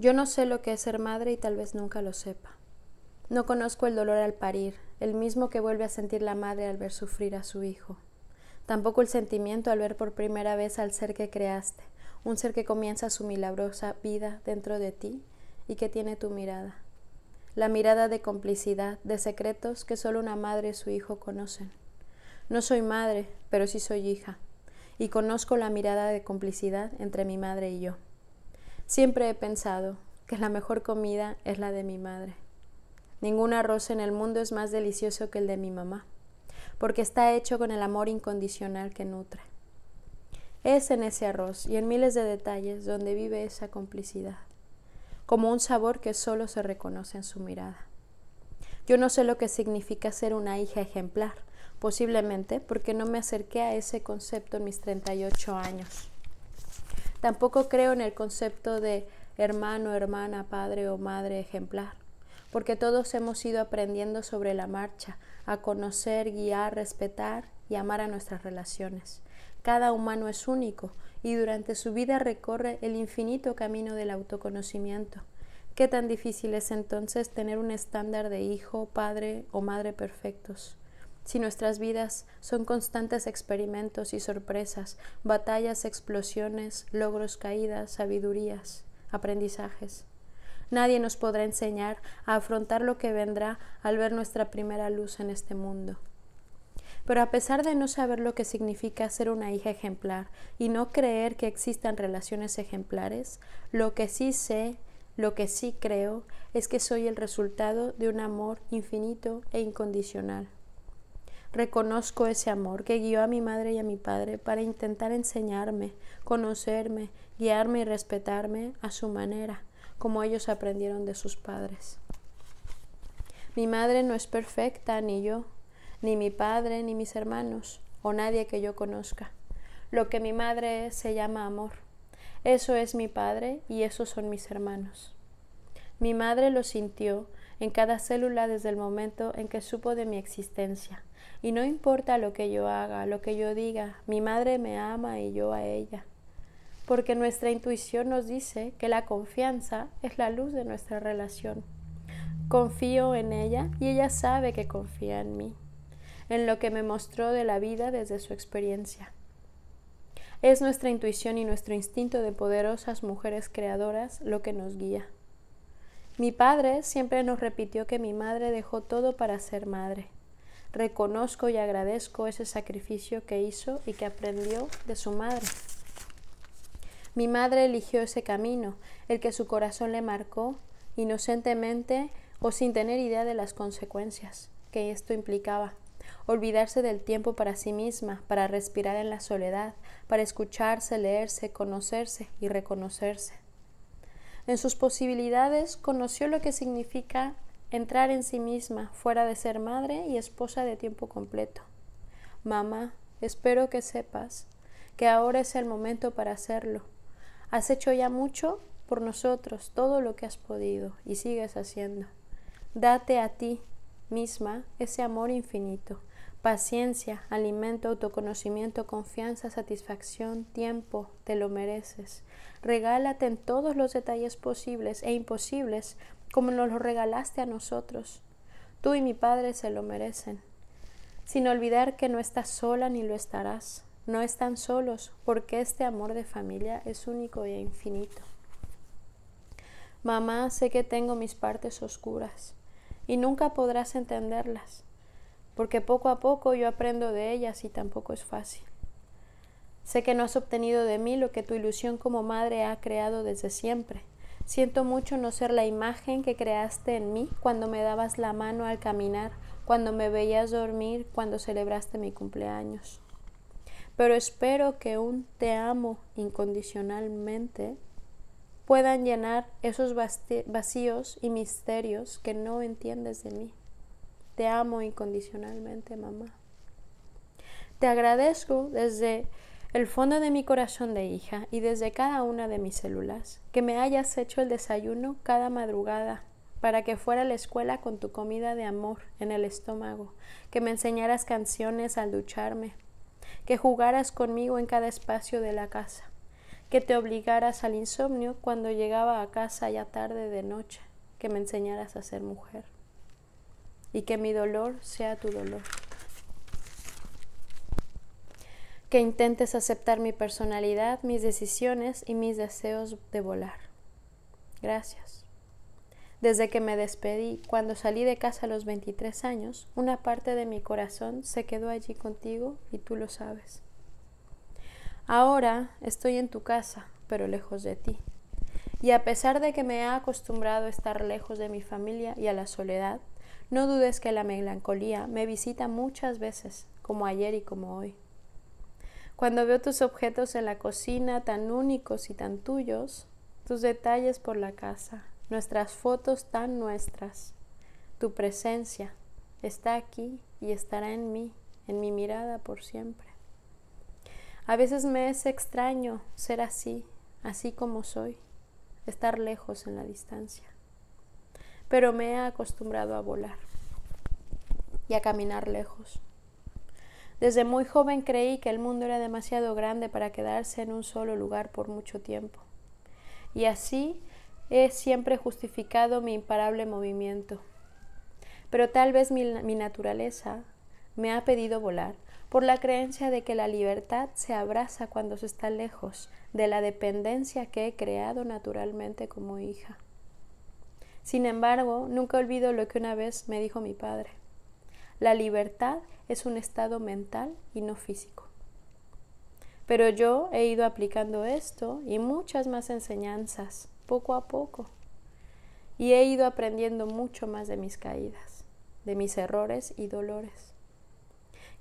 Yo no sé lo que es ser madre y tal vez nunca lo sepa. No conozco el dolor al parir, el mismo que vuelve a sentir la madre al ver sufrir a su hijo. Tampoco el sentimiento al ver por primera vez al ser que creaste, un ser que comienza su milagrosa vida dentro de ti y que tiene tu mirada. La mirada de complicidad, de secretos que solo una madre y su hijo conocen. No soy madre, pero sí soy hija, y conozco la mirada de complicidad entre mi madre y yo. Siempre he pensado que la mejor comida es la de mi madre. Ningún arroz en el mundo es más delicioso que el de mi mamá, porque está hecho con el amor incondicional que nutre. Es en ese arroz y en miles de detalles donde vive esa complicidad, como un sabor que solo se reconoce en su mirada. Yo no sé lo que significa ser una hija ejemplar, posiblemente porque no me acerqué a ese concepto en mis 38 años. Tampoco creo en el concepto de hermano, hermana, padre o madre ejemplar, porque todos hemos ido aprendiendo sobre la marcha a conocer, guiar, respetar y amar a nuestras relaciones. Cada humano es único y durante su vida recorre el infinito camino del autoconocimiento. ¿Qué tan difícil es entonces tener un estándar de hijo, padre o madre perfectos? Si nuestras vidas son constantes experimentos y sorpresas, batallas, explosiones, logros, caídas, sabidurías, aprendizajes. Nadie nos podrá enseñar a afrontar lo que vendrá al ver nuestra primera luz en este mundo. Pero a pesar de no saber lo que significa ser una hija ejemplar y no creer que existan relaciones ejemplares, lo que sí sé, lo que sí creo, es que soy el resultado de un amor infinito e incondicional. Reconozco ese amor que guió a mi madre y a mi padre para intentar enseñarme, conocerme, guiarme y respetarme a su manera, como ellos aprendieron de sus padres. Mi madre no es perfecta, ni yo, ni mi padre, ni mis hermanos, o nadie que yo conozca. Lo que mi madre es se llama amor. Eso es mi padre y esos son mis hermanos. Mi madre lo sintió en cada célula desde el momento en que supo de mi existencia. Y no importa lo que yo haga, lo que yo diga, mi madre me ama y yo a ella. Porque nuestra intuición nos dice que la confianza es la luz de nuestra relación. Confío en ella y ella sabe que confía en mí, en lo que me mostró de la vida desde su experiencia. Es nuestra intuición y nuestro instinto de poderosas mujeres creadoras lo que nos guía. Mi padre siempre nos repitió que mi madre dejó todo para ser madre. Reconozco y agradezco ese sacrificio que hizo y que aprendió de su madre. Mi madre eligió ese camino, el que su corazón le marcó, inocentemente o sin tener idea de las consecuencias que esto implicaba. Olvidarse del tiempo para sí misma, para respirar en la soledad, para escucharse, leerse, conocerse y reconocerse. En sus posibilidades conoció lo que significa entrar en sí misma, fuera de ser madre y esposa de tiempo completo. Mamá, espero que sepas que ahora es el momento para hacerlo. Has hecho ya mucho por nosotros, todo lo que has podido y sigues haciendo. Date a ti misma ese amor infinito paciencia, alimento, autoconocimiento, confianza, satisfacción, tiempo, te lo mereces. Regálate en todos los detalles posibles e imposibles como nos lo regalaste a nosotros. Tú y mi Padre se lo merecen. Sin olvidar que no estás sola ni lo estarás. No están solos porque este amor de familia es único e infinito. Mamá, sé que tengo mis partes oscuras y nunca podrás entenderlas porque poco a poco yo aprendo de ellas y tampoco es fácil. Sé que no has obtenido de mí lo que tu ilusión como madre ha creado desde siempre. Siento mucho no ser la imagen que creaste en mí cuando me dabas la mano al caminar, cuando me veías dormir, cuando celebraste mi cumpleaños. Pero espero que un te amo incondicionalmente puedan llenar esos vacíos y misterios que no entiendes de mí. Te amo incondicionalmente, mamá. Te agradezco desde el fondo de mi corazón de hija y desde cada una de mis células que me hayas hecho el desayuno cada madrugada para que fuera a la escuela con tu comida de amor en el estómago, que me enseñaras canciones al ducharme, que jugaras conmigo en cada espacio de la casa, que te obligaras al insomnio cuando llegaba a casa ya tarde de noche, que me enseñaras a ser mujer y que mi dolor sea tu dolor. Que intentes aceptar mi personalidad, mis decisiones y mis deseos de volar. Gracias. Desde que me despedí, cuando salí de casa a los 23 años, una parte de mi corazón se quedó allí contigo y tú lo sabes. Ahora estoy en tu casa, pero lejos de ti. Y a pesar de que me ha acostumbrado a estar lejos de mi familia y a la soledad, no dudes que la melancolía me visita muchas veces, como ayer y como hoy. Cuando veo tus objetos en la cocina tan únicos y tan tuyos, tus detalles por la casa, nuestras fotos tan nuestras, tu presencia está aquí y estará en mí, en mi mirada por siempre. A veces me es extraño ser así, así como soy, estar lejos en la distancia pero me he acostumbrado a volar y a caminar lejos. Desde muy joven creí que el mundo era demasiado grande para quedarse en un solo lugar por mucho tiempo. Y así he siempre justificado mi imparable movimiento. Pero tal vez mi, mi naturaleza me ha pedido volar por la creencia de que la libertad se abraza cuando se está lejos de la dependencia que he creado naturalmente como hija. Sin embargo, nunca olvido lo que una vez me dijo mi padre. La libertad es un estado mental y no físico. Pero yo he ido aplicando esto y muchas más enseñanzas, poco a poco. Y he ido aprendiendo mucho más de mis caídas, de mis errores y dolores.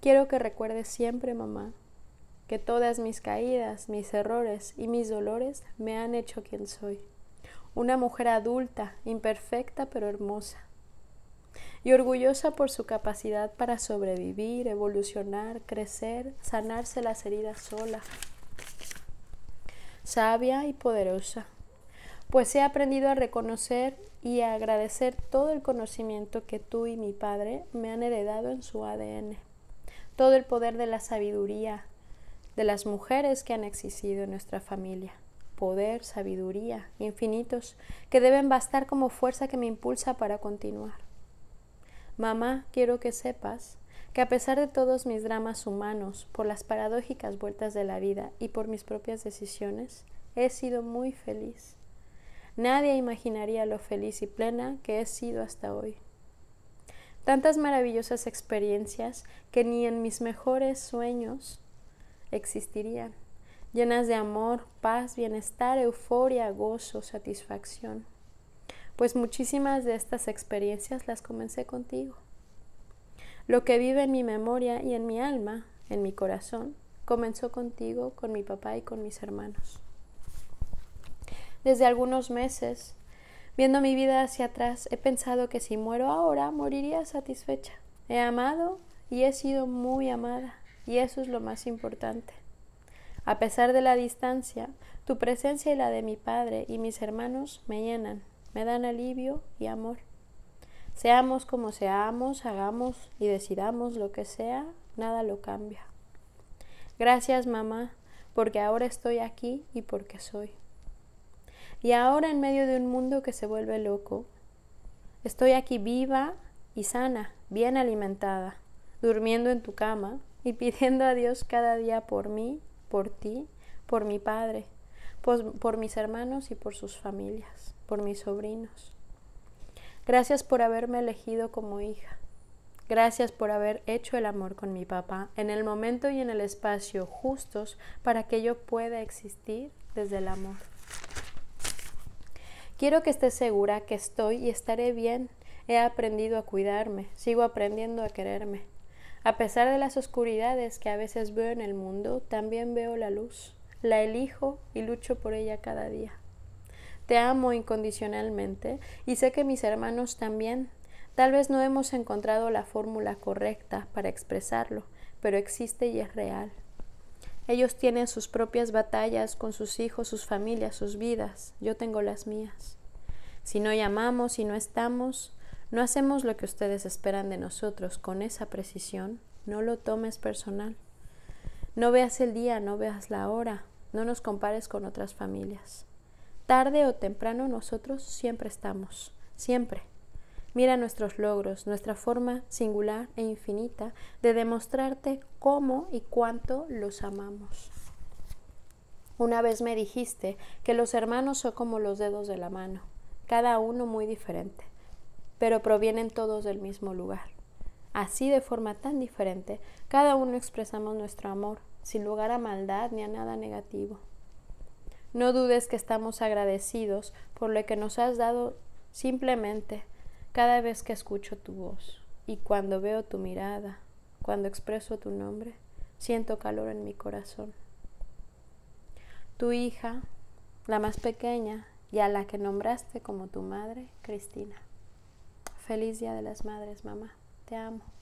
Quiero que recuerdes siempre, mamá, que todas mis caídas, mis errores y mis dolores me han hecho quien soy una mujer adulta, imperfecta pero hermosa, y orgullosa por su capacidad para sobrevivir, evolucionar, crecer, sanarse las heridas sola, sabia y poderosa, pues he aprendido a reconocer y a agradecer todo el conocimiento que tú y mi padre me han heredado en su ADN, todo el poder de la sabiduría de las mujeres que han existido en nuestra familia poder, sabiduría, infinitos, que deben bastar como fuerza que me impulsa para continuar. Mamá, quiero que sepas que a pesar de todos mis dramas humanos, por las paradójicas vueltas de la vida y por mis propias decisiones, he sido muy feliz. Nadie imaginaría lo feliz y plena que he sido hasta hoy. Tantas maravillosas experiencias que ni en mis mejores sueños existirían llenas de amor, paz, bienestar, euforia, gozo, satisfacción. Pues muchísimas de estas experiencias las comencé contigo. Lo que vive en mi memoria y en mi alma, en mi corazón, comenzó contigo, con mi papá y con mis hermanos. Desde algunos meses, viendo mi vida hacia atrás, he pensado que si muero ahora, moriría satisfecha. He amado y he sido muy amada, y eso es lo más importante. A pesar de la distancia, tu presencia y la de mi Padre y mis hermanos me llenan, me dan alivio y amor. Seamos como seamos, hagamos y decidamos lo que sea, nada lo cambia. Gracias mamá, porque ahora estoy aquí y porque soy. Y ahora en medio de un mundo que se vuelve loco, estoy aquí viva y sana, bien alimentada, durmiendo en tu cama y pidiendo a Dios cada día por mí por ti, por mi Padre, pues, por, mis hermanos y por sus familias, por mis sobrinos. Gracias por haberme elegido como hija. Gracias por haber hecho el amor con mi papá en el momento y en el espacio justos para que yo pueda existir desde el amor. Quiero que estés segura que estoy y estaré bien. He aprendido a cuidarme, sigo aprendiendo a quererme. A pesar de las oscuridades que a veces veo en el mundo, también veo la luz. La elijo y lucho por ella cada día. Te amo incondicionalmente y sé que mis hermanos también. Tal vez no hemos encontrado la fórmula correcta para expresarlo, pero existe y es real. Ellos tienen sus propias batallas con sus hijos, sus familias, sus vidas. Yo tengo las mías. Si no llamamos, y no estamos, no hacemos lo que ustedes esperan de nosotros con esa precisión, no lo tomes personal. No veas el día, no veas la hora, no nos compares con otras familias. Tarde o temprano nosotros siempre estamos, siempre. Mira nuestros logros, nuestra forma singular e infinita de demostrarte cómo y cuánto los amamos. Una vez me dijiste que los hermanos son como los dedos de la mano, cada uno muy diferente pero provienen todos del mismo lugar. Así, de forma tan diferente, cada uno expresamos nuestro amor, sin lugar a maldad ni a nada negativo. No dudes que estamos agradecidos por lo que nos has dado simplemente cada vez que escucho tu voz y cuando veo tu mirada, cuando expreso tu nombre, siento calor en mi corazón. Tu hija, la más pequeña y a la que nombraste como tu madre, Cristina. Feliz Día de las Madres, mamá. Te amo.